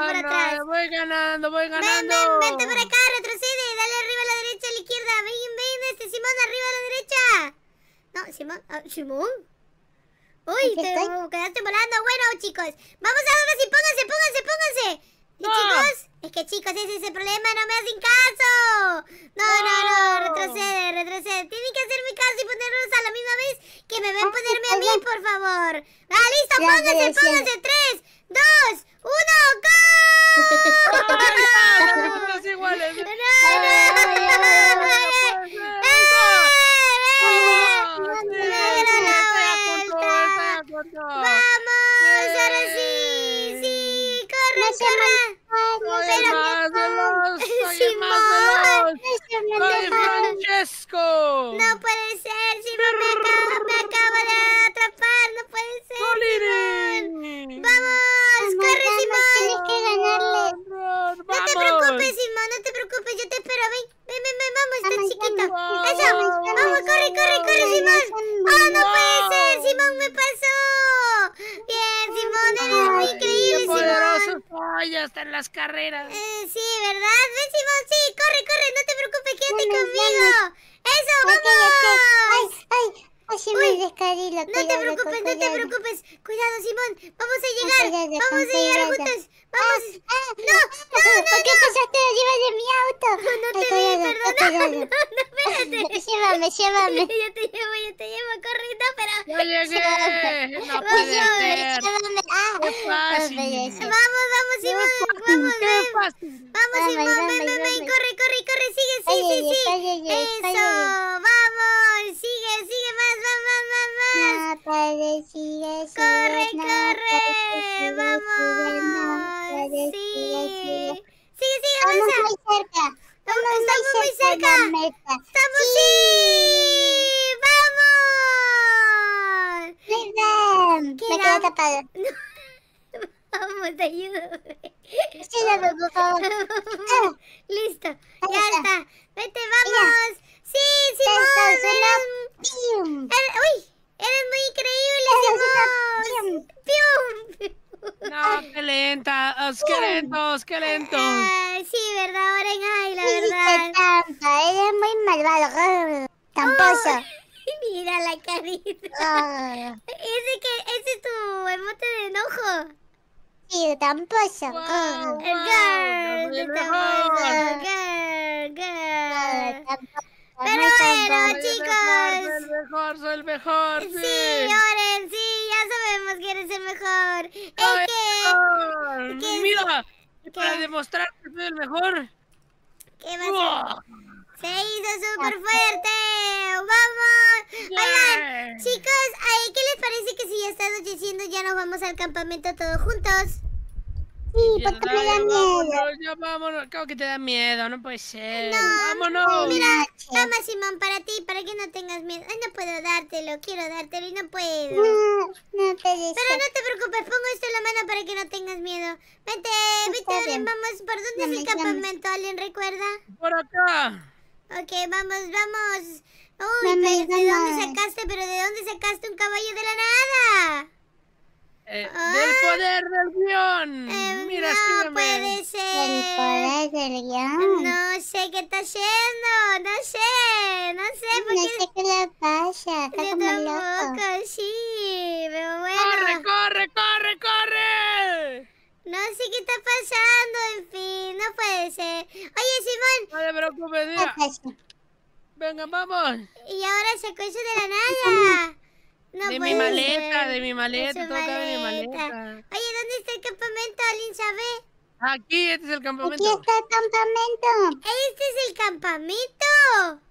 por atrás. voy ganando, voy ganando. Ven, vente por acá, retrocede. Dale arriba a la derecha, a la izquierda. Ven, ven, este Simón, arriba a la derecha. No, Simón. Ah, Simón. Uy, te quedaste volando. Bueno, chicos, vamos a ver y pónganse, pónganse, pónganse. ¿Y ah. chicos? Es que chicos, ese es el problema, no me hacen caso. No, no, no, ah. retrocede, retrocede. Tienen que hacerme caso y ponerlos a la misma vez que me ven ponerme a mí, por favor. Ah, listo, pónganse, pónganse. Tres, dos, No te preocupes, no te preocupes. Cuidado, Simón. Vamos a llegar. vamos a llegar juntos. Ah, vamos. no, ah, no, no, ¿Por qué pasaste arriba de mi auto? No, no te vi, perdón. No, no, no, espérate. Llévame, llévame. Yo te llevo, yo te llevo, corriendo, pero... ¡No llegué. No puede Llévame. Ah, qué Vamos, vamos, Simón. Vamos, ven. Vamos, Simón, ven, ven, ven. Corre, corre, corre. Sigue, sí, sí, sí. Eso, vamos. ¡Sí! qué lentos, qué lentos. sí, verdad, Oren, ay, la verdad. Es ella es muy malvado, ¡Tamposo! mira la carita. Ah. Ese que, ese es tu emote de enojo. Sí, tramposo. Wow, ah. Girl, girl, girl. pero bueno, chicos. el mejor, soy el mejor. Sí, Oren, sí, ya sabemos que eres el mejor. ¡Mira! Para demostrar que soy el mejor. ¿Qué va ¡Se hizo súper fuerte! ¡Vamos! chicos, ¿qué les parece que si ya está anocheciendo ya nos vamos al campamento todos juntos? Sí, porque me da miedo. Vámonos, ya vámonos. Claro que te da miedo, no puede ser. No, vámonos. Mira, toma, Simón, para ti, para que no tengas miedo. Ay, no puedo dártelo, quiero dártelo y no puedo. No, no te dejes. Pero no te preocupes, pongo esto en la mano para que no tengas miedo. Vete, vete, Oren, vamos. ¿Por dónde es el campamento? ¿Alguien recuerda? Por acá. Ok, vamos, vamos. Uy, pero ¿de dónde sacaste? ¿Pero de dónde sacaste un caballo de la nada? Eh, ah, ¡Del poder del guión! Em, mira, no puede ser. ¿El poder del guión? No sé qué está haciendo. No sé. No sé. por No qué le pasa. Está Yo como tampoco, loco. sí. ¡Corre, corre, corre, corre! No sé qué está pasando. En fin, no puede ser. Oye, Simón. No te preocupes, mira. Venga, vamos. Y ahora se eso de la nada de mi maleta, de mi maleta, mi maleta. Oye, ¿dónde está el campamento, Alin sabe? Aquí, este es el campamento. Aquí está el campamento. ¿Este es el campamento?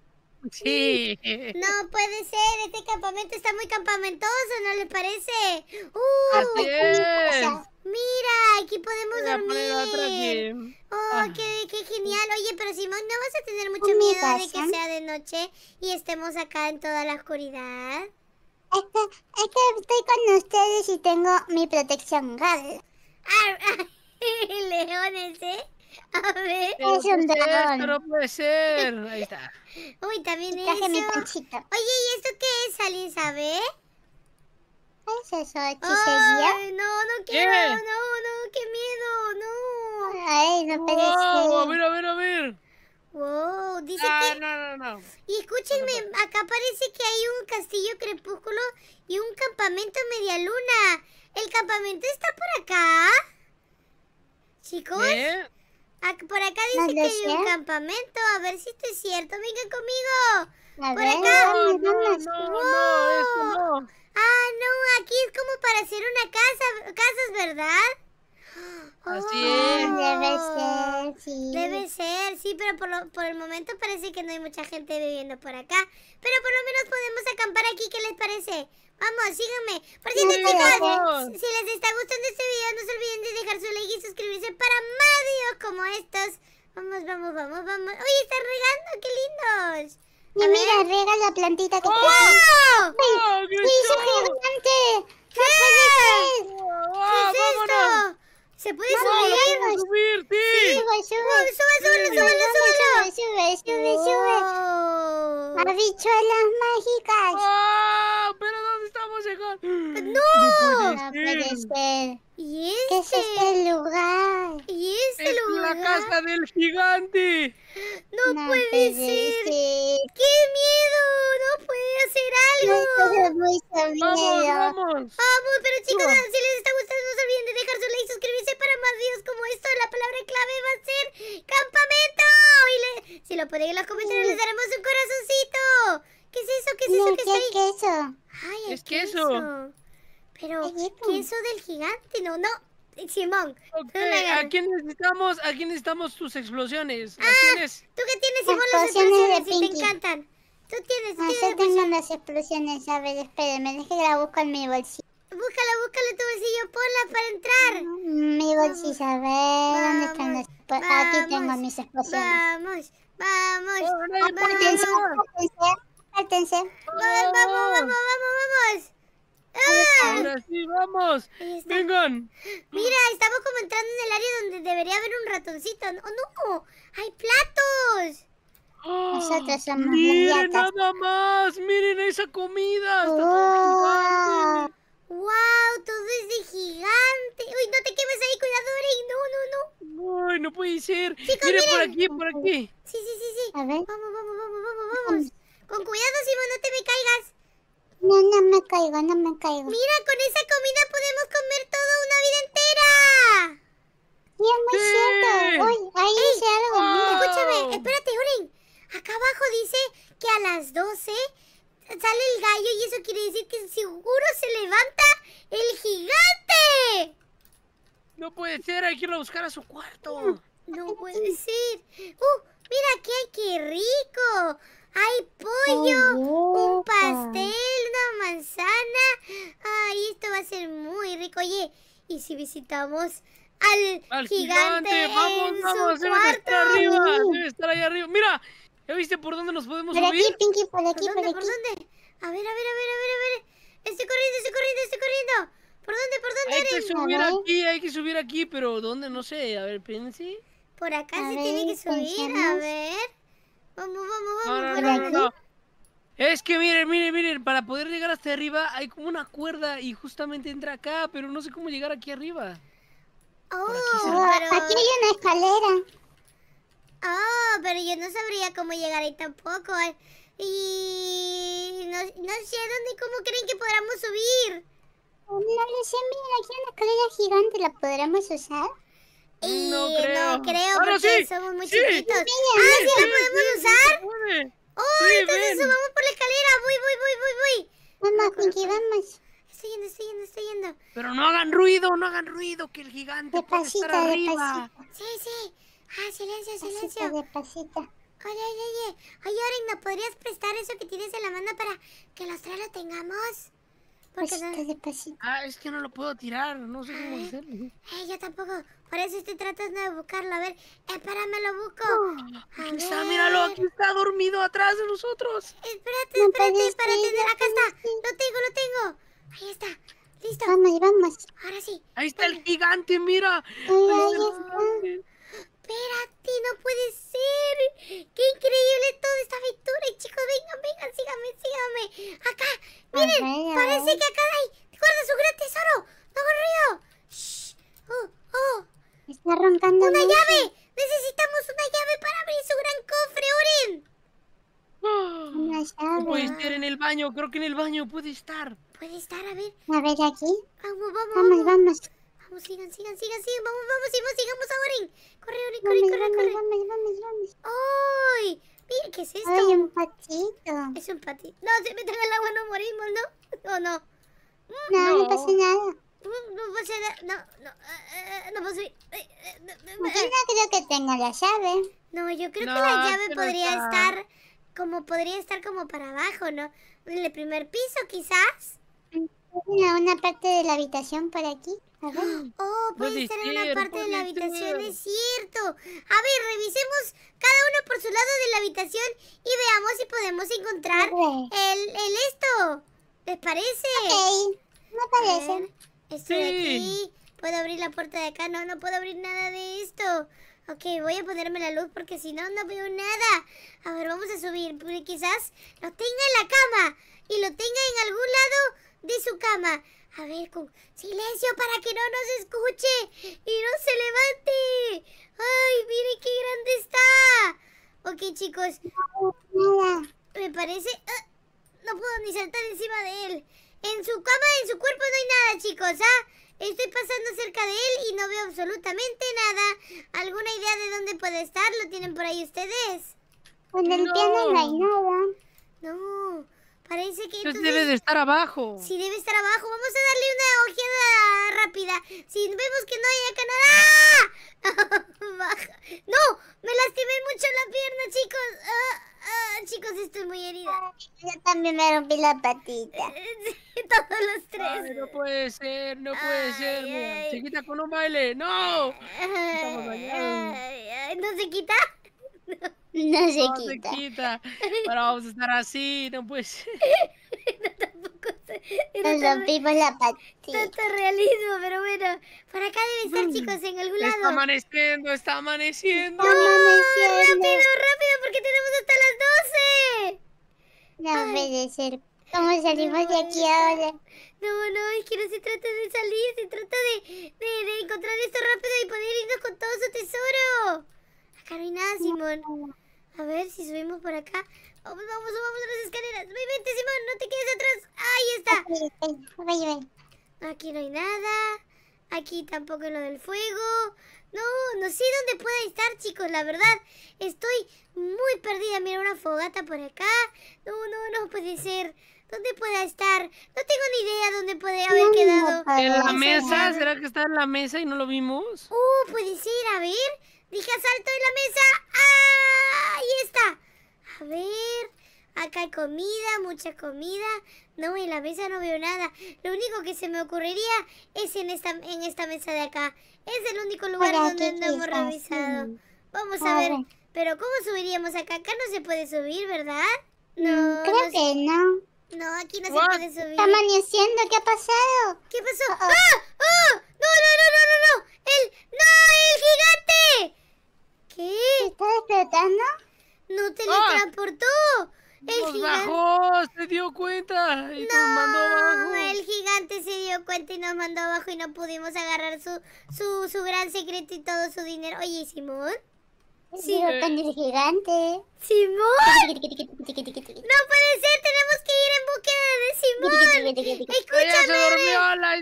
Sí. No puede ser, este campamento está muy campamentoso, ¿no le parece? ¡Uh! Así es. Mira, aquí podemos dormir. Oh, ah. qué, genial. Oye, pero Simón, ¿no vas a tener mucho miedo de que sea de noche y estemos acá en toda la oscuridad? Es que, estoy con ustedes y tengo mi protección gal. Leones, ¿eh? A ver. Es un dragón. No puede ser. Ahí está. Uy, también es. Traje mi panchito. Oye, ¿y esto qué es, Alisabe? ¿Qué es eso? ¿Hechicería? no, no quiero. ¿Qué? Eh. No, no, qué miedo. No. Ay, no puede ser. a ver, a ver, a ver. Wow, dice ah, que... No, no, no. Y escúchenme, acá parece que hay un castillo crepúsculo y un campamento media luna. ¿El campamento está por acá? Chicos, por acá dice que hay un campamento. A ver si esto es cierto. Vengan conmigo. por acá. no. Ah, no, aquí es como para hacer una casa, casas, ¿verdad? Así ah, Debe ah. ser, sí. Debe ser, sí, pero por, el momento parece que no hay mucha gente viviendo por acá. Pero por lo menos podemos acampar aquí, ¿qué les parece? Vamos, síganme. Por cierto, chicos, si les está gustando este video, no se olviden de dejar su like y suscribirse para más videos como estos. Vamos, vamos, vamos, vamos. ¡Oye, están regando! ¡Qué lindos! Y mira, rega la plantita que ¡Oh! ¡Wow! ¡Ah, ¡Uy, gigante! ¿Qué? ¿Qué, es esto? ¿Se puede subir? subir! ¡Sí! ¡Sube, sube! ¡Sube, sube, sube, sube! ¡Sube, sube, sube! sube sube sube mágicas! ¿Pero dónde estamos llegando? ¡No! No puede ser. ¿Y este? ¿Qué es este, este lugar? ¿Y este es lugar? la casa del gigante! ¡No, puede, ser. ¡Qué miedo! ¡No puede hacer algo! No, miedo. ¡Vamos, vamos! ¡Vamos! Pero chicos, si les está gustando no se olviden de dejar su like, suscribirse Dios, como esto, la palabra clave va a ser campamento. si lo ponen en los comentarios, les daremos un corazoncito. ¿Qué es eso? ¿Qué es eso? ¿Qué, ¿qué es queso? Ay, es queso. queso. Pero, queso del gigante, no, no. Simón. Okay. Aquí necesitamos, quién necesitamos tus explosiones. ¿A ah, ¿Tú qué tienes, Simón? Las explosiones, de si te encantan. Tú tienes, tienes yo tengo las explosiones, a ver, espérame, deje que la busco en mi bolsillo. Búscala, búscala tu bolsillo, ponla para entrar. Mm, Mi bolsillo, a ver dónde están los... Aquí tengo mis esposas. Vamos, vamos, vamos. atención. Vamos, vamos, vamos, vamos, ah. sí, vamos. Vengan. Mira, estamos como entrando en el área donde debería haber un ratoncito. ¡Oh, no! ¡Hay platos! Nosotros somos ¡Miren nada más! ¡Miren esa comida! ¡Está oh. todo ¡Wow! Todo es de gigante. ¡Uy, no te quemes ahí, cuidado, Oren! ¡No, no, no! ¡Uy, no puede ser! Mira, por aquí, por aquí. Sí, sí, sí, sí. A ver. Vamos, vamos, vamos, vamos, vamos. Con cuidado, Simón, no te me caigas. No, no me caigo, no me caigo. Mira, con esa comida podemos comer toda una vida entera. Sí, es siento. cierto. Uy, ahí dice algo. bien. Escúchame, espérate, Oren. Acá abajo dice que a las 12 sale el gallo y eso quiere decir que seguro se levanta el gigante. No puede ser, hay que ir a buscar a su cuarto. Mm, no puede ser. ¡Uh! Mira, aquí rico. Hay pollo, un pastel, una manzana. Ay, esto va a ser muy rico. Oye, ¿y si visitamos al, gigante, vamos, vamos, estar estar ahí arriba. Mira, ¿Ya viste por dónde nos podemos subir? Por aquí, Pinky, por aquí, ¿Por, aquí. ¿Por dónde? A ver, a ver, a ver, a ver, a ver. Estoy corriendo, estoy corriendo, estoy corriendo. ¿Por dónde, por dónde eres? Hay que subir aquí, hay que subir aquí, pero ¿dónde? No sé. A ver, Pinky. Por acá se tiene que subir, a ver. Vamos, vamos, vamos. No, no, no, Es que miren, miren, miren, para poder llegar hasta arriba hay como una cuerda y justamente entra acá, pero no sé cómo llegar aquí arriba. Oh, aquí hay una escalera. Oh, pero yo no sabría cómo llegar ahí tampoco. Y no, no sé dónde y cómo creen que podamos subir. No lo sé, mira, aquí la una escalera gigante, ¿la podremos usar? Eh, no creo, no creo porque sí, somos muy chiquitos. ah, ¿sí la podemos usar? Oh, entonces subamos por la escalera. Voy, voy, voy, voy, voy. Vamos, qué vamos. Estoy yendo, estoy yendo, estoy yendo. Pero no hagan ruido, no hagan ruido, que el gigante puede estar arriba. Sí, sí. Ah, silencio, silencio. de Oye, oye, oye. Oye, Oren, ¿me podrías prestar eso que tienes en la mano para que los tres lo tengamos? Porque pasito de pasito. Ah, es que no lo puedo tirar. No sé cómo ah, hacerlo. Eh, yo tampoco. Por eso estoy tratando de buscarlo. A ver, espérame, eh, lo busco. Ahí está, míralo. Aquí está dormido atrás de nosotros. Espérate, espérate, espérate. Acá está. Lo tengo, lo tengo. Ahí está. Listo. Vamos, vamos. Ahora sí. Ahí está el gigante, mira. ahí está. Espérate, no puede ser. Qué increíble toda esta aventura, chicos. Vengan, vengan, síganme, síganme. Acá, miren, parece que acá hay. Guarda su gran tesoro. No hago ruido. Shh. Oh, oh. Está roncando. Una llave. Necesitamos una llave para abrir su gran cofre, Oren. Una llave. Puede estar en el baño, creo que en el baño puede estar. Puede estar, a ver. A ver, aquí. Vamos, vamos. Vamos, vamos. vamos. Vamos, sigan, sigan, sigan, sigan. Vamos, vamos, sigamos, sigamos ahora. Corre, corre, corre, corre, corre. ¡Ay! Mira, ¿qué es esto? un patito. Es un patito. No, se meten al agua, no morimos, ¿no? ¿O mm, no? No, no, pasa nada. Mm, no pasa nada. No, no. Eh, eh, eh, no pasa ir. no, pues yo no creo que tenga la llave. No, yo creo que la llave podría estar como podría estar como para abajo, ¿no? En el primer piso quizás una parte de la habitación por aquí? Oh, puede estar en una parte de la habitación, es cierto. A ver, revisemos cada uno por su lado de la habitación y veamos si podemos encontrar el, el esto. ¿Les parece? Ok, me parece. Esto de aquí. ¿Puedo abrir la puerta de acá? No, no puedo abrir nada de esto. Ok, voy a ponerme la luz porque si no, no veo nada. A ver, vamos a subir. Porque quizás lo tenga en la cama y lo tenga en algún lado de su cama. A ver, con silencio para que no nos escuche y no se levante. ¡Ay, mire qué grande está! Ok, chicos. Me parece... Ah, no puedo ni saltar encima de él. En su cama, en su cuerpo no hay nada, chicos, ¿ah? Estoy pasando cerca de él y no veo absolutamente nada. ¿Alguna idea de dónde puede estar? ¿Lo tienen por ahí ustedes? En el piano no hay nada. No. Parece que... debe de estar abajo. Sí, debe estar abajo. Vamos a darle una ojeada rápida. Si vemos que no hay acá nada... ¡No! Me lastimé mucho la pierna, chicos. Ah, ah chicos, estoy muy herida. Yo también me rompí la patita. Todos los tres. no puede ser, no puede ser. Chiquita, con un baile. ¡No! ¿No se quita? No. No se, quita. vamos a estar así, no pues no, tampoco se... Nos rompimos la patita. Tanto realismo, pero bueno. Por acá debe estar, chicos, en algún lado. Está amaneciendo, está amaneciendo. Está amaneciendo. Rápido, rápido, porque tenemos hasta las 12. No puede ser. ¿Cómo salimos de aquí ahora? No, no, es que no se trata de salir, se trata de, de, encontrar esto rápido y poder irnos con todo su tesoro. Acá no hay nada, Simón. A ver si subimos por acá. Vamos, vamos, vamos las escaleras. Vente, Simón, no te quedes atrás. Ahí está. Aquí no hay nada. Aquí tampoco hay lo del fuego. No, no sé dónde pueda estar, chicos. La verdad, estoy muy perdida. Mira, una fogata por acá. No, no, no puede ser. ¿Dónde pueda estar? No tengo ni idea dónde puede haber quedado. ¿En la mesa? ¿Será que está en la mesa y no lo vimos? Uh, puede ser. A ver. Dije salto en la mesa. ¡Ah! Ahí está. A ver. Acá hay comida, mucha comida. No, en la mesa no veo nada. Lo único que se me ocurriría es en esta, en esta mesa de acá. Es el único lugar donde no hemos revisado. Vamos a, ver. Pero ¿cómo subiríamos acá? Acá no se puede subir, ¿verdad? Mm, no. Creo que no. No, aquí no se puede subir. Está amaneciendo, ¿qué ha pasado? ¿Qué pasó? Uh ¡Ah! ¡Ah! no, no, no, no! ¡El. ¡No! ¡El gigante! ¿Qué? ¿Estás tratando? ¡No te ¡Ah! ¡El nos bajó! ¡Se dio cuenta! Y no, nos mandó El gigante se dio cuenta y nos mandó abajo y no pudimos agarrar su, su, su gran secreto y todo su dinero. Oye, Simón. Sí. con el gigante. ¡Simón! ¡No puede ser! ¡Tenemos queda de Simón. Escúchame. se durmió no,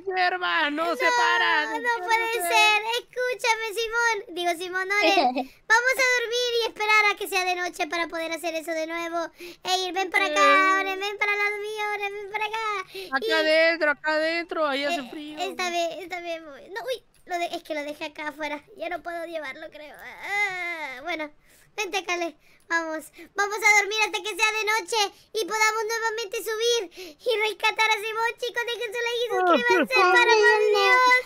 no se para. No, puede ser. Escúchame, Simón. Digo, Simón, Oren. Vamos a dormir y esperar a que sea de noche para poder hacer eso de nuevo. Ey, ven para acá, ven para el lado mío, ven para acá. Acá adentro, acá adentro, ahí hace eh, frío. Está bien, está bien. No, uy, es que lo dejé acá afuera. Ya no puedo llevarlo, creo. Ah, bueno. Vente, Cale. Vamos, vamos a dormir hasta que sea de noche y podamos nuevamente subir y rescatar a Simón, chicos. Dejen su like y ah, suscríbanse para más videos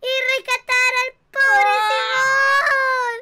y rescatar al pobre ah. Simón.